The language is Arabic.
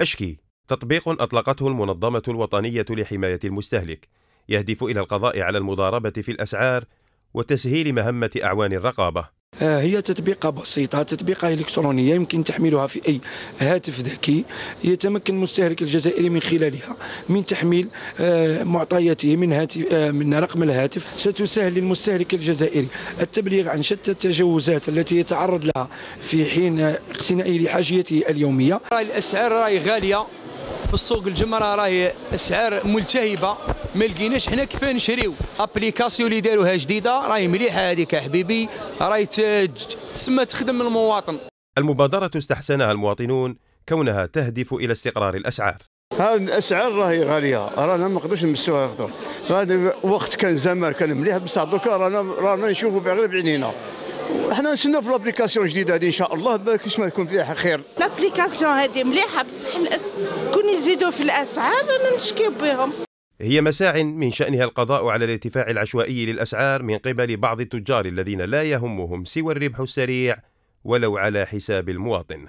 أشكي تطبيق أطلقته المنظمة الوطنية لحماية المستهلك يهدف إلى القضاء على المضاربة في الأسعار وتسهيل مهمة أعوان الرقابة آه، هي تطبيقة بسيطة تطبيقة إلكترونية يمكن تحميلها في أي هاتف ذكي يتمكن المستهلك الجزائري من خلالها من تحميل آه، معطياته من هاتف آه، من رقم الهاتف ستسهل للمستهلك الجزائري التبليغ عن شتى التجاوزات التي يتعرض لها في حين اقتنائه لحاجيته اليومية الأسعار راهي غالية في السوق الجمرة راهي أسعار ملتهبة ما لقيناش حنا كيف نشريو ابليكاسيون اللي داروها جديده راهي مليحه هذيك حبيبي راهي تسمى تخدم المواطن المبادره استحسنها المواطنون كونها تهدف الى استقرار الاسعار ها الاسعار راهي غاليه رانا ما نقدروش نمسوها خضر رانا وقت كان زمان كان مليح بصح دوكا رانا رانا نشوفوا بغير بعينينا احنا نستناو في لابليكاسيون الجديده هذه ان شاء الله باش ما يكون فيها خير لابليكاسيون هذه مليحه بصح الأس... كون يزيدوا في الاسعار رانا نشكيو بهم هي مساع من شأنها القضاء على الارتفاع العشوائي للأسعار من قبل بعض التجار الذين لا يهمهم سوى الربح السريع ولو على حساب المواطن